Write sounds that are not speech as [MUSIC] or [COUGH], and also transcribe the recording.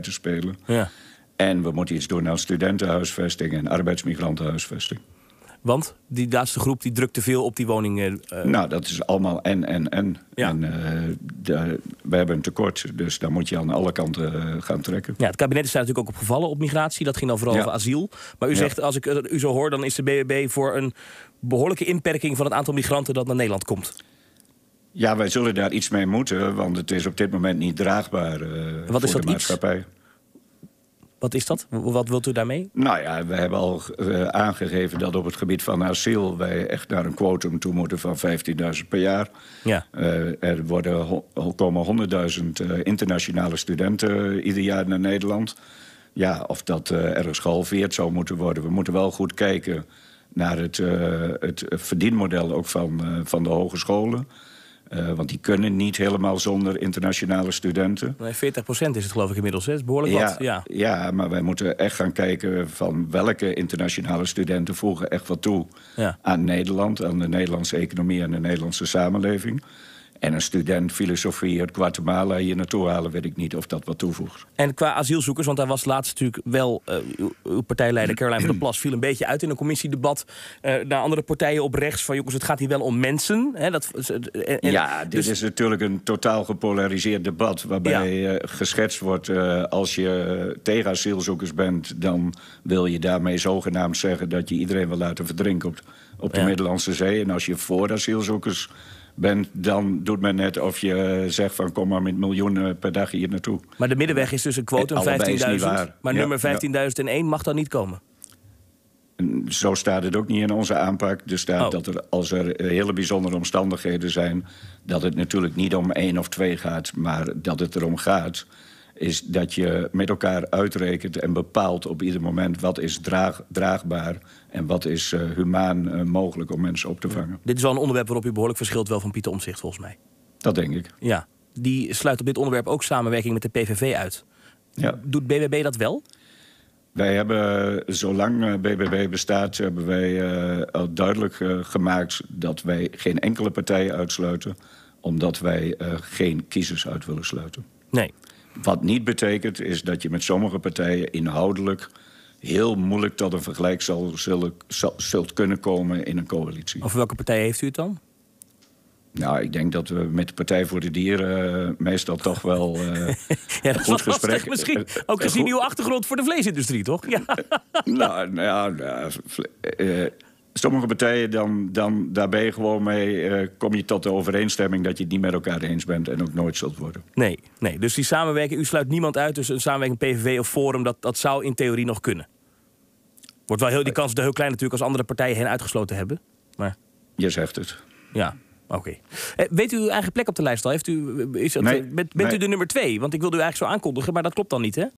te spelen. Ja. En we moeten iets doen aan studentenhuisvesting en arbeidsmigrantenhuisvesting. Want die laatste groep die drukt te veel op die woningen. Eh, eh. Nou, dat is allemaal en, en, en. Ja. en eh, de, we hebben een tekort, dus daar moet je aan alle kanten gaan trekken. Ja, het kabinet is natuurlijk ook op gevallen op migratie. Dat ging dan vooral over asiel. Maar u zegt, als ik u zo hoor, dan is de BBB voor een behoorlijke inperking van het aantal migranten dat naar Nederland komt. Ja, wij zullen daar iets mee moeten, want het is op dit moment niet draagbaar uh, Wat voor is dat de maatschappij. Iets? Wat is dat? Wat wilt u daarmee? Nou ja, we hebben al eh, aangegeven dat op het gebied van asiel wij echt naar een quotum toe moeten van 15.000 per jaar. Ja. Eh, er worden, komen 100.000 internationale studenten ieder jaar naar Nederland. Ja, of dat ergens gehalveerd zou moeten worden. We moeten wel goed kijken naar het, het verdienmodel ook van, van de hogescholen. Eh, want die kunnen niet helemaal zonder internationale studenten. 40% is het geloof ik inmiddels, hè? Dat is behoorlijk wat. Ja. ja, maar wij moeten echt gaan kijken van welke internationale studenten voegen echt wat toe aan Nederland, aan de Nederlandse economie en de Nederlandse samenleving. En een student filosofie uit Guatemala hier naartoe halen, weet ik niet of dat wat toevoegt. En qua asielzoekers, want daar was laatst natuurlijk wel eh, uw, partijleider Caroline van der Plas viel een beetje uit in een commissiedebat uh, naar andere partijen op rechts. Van jongens, het gaat hier wel om mensen. Hè, dat, eh, ja, dit dus is natuurlijk een totaal gepolariseerd debat. Waarbij geschetst wordt: als je tegen asielzoekers bent, dan wil je daarmee zogenaamd zeggen dat je iedereen wil laten verdrinken op, de Middellandse Zee. En als je voor asielzoekers bent... dan doet men net of je eh, zegt van kom maar met miljoenen per dag hier naartoe. Maar de middenweg is dus een quotum 15.000. Eh, maar ja, nummer 15.001 ja. mag dan niet komen? Zo staat het ook niet in onze aanpak. Er staat oh. dat er, als er eh, hele bijzondere omstandigheden zijn... dat het natuurlijk niet om één of twee gaat, maar dat het erom gaat is dat je met elkaar uitrekent en bepaalt op ieder moment wat is draagbaar en wat is uh, humaan eh, mogelijk om mensen op te vangen. Dit is wel een onderwerp waarop u behoorlijk verschilt wel van Pieter Omzicht volgens mij. Dat denk ik. Ja, die sluit op dit onderwerp ook samenwerking met de PVV uit. Ja. Doet BBB dat wel? Wij hebben, eh, zolang BBB bestaat, hebben wij al duidelijk gemaakt dat wij geen enkele partij uitsluiten, omdat wij geen kiezers uit willen sluiten. Nee. Wat niet betekent is dat je met sommige partijen inhoudelijk heel moeilijk tot een vergelijk zal, zullen, zult kunnen komen in een coalitie. Over welke partij heeft u het dan? Nou, ik denk dat we met de Partij voor de Dieren eh, meestal toch wel eh, [LAUGHS] ja, dat goed gesprek... misschien, ook gezien uw achtergrond voor de vleesindustrie, toch? Ja. [LAUGHS] nou, nou ja, eh, sommige partijen dan, dan daarbij gewoon mee eh, kom je tot de overeenstemming dat je het niet met elkaar eens bent en ook nooit zult worden. Nee, nee. dus die samenwerking, u sluit niemand uit. Dus een samenwerking PVV of Forum, dat, dat zou in theorie nog kunnen. Wordt wel heel, die kans is heel klein natuurlijk als andere partijen hen uitgesloten hebben. Maar... Je zegt het. Ja, oké. Eh, weet u uw eigen plek op de lijst al? Heeft u, is dat, bent, bent u de nummer twee? Want ik wilde u eigenlijk zo aankondigen, maar dat klopt dan niet, hè?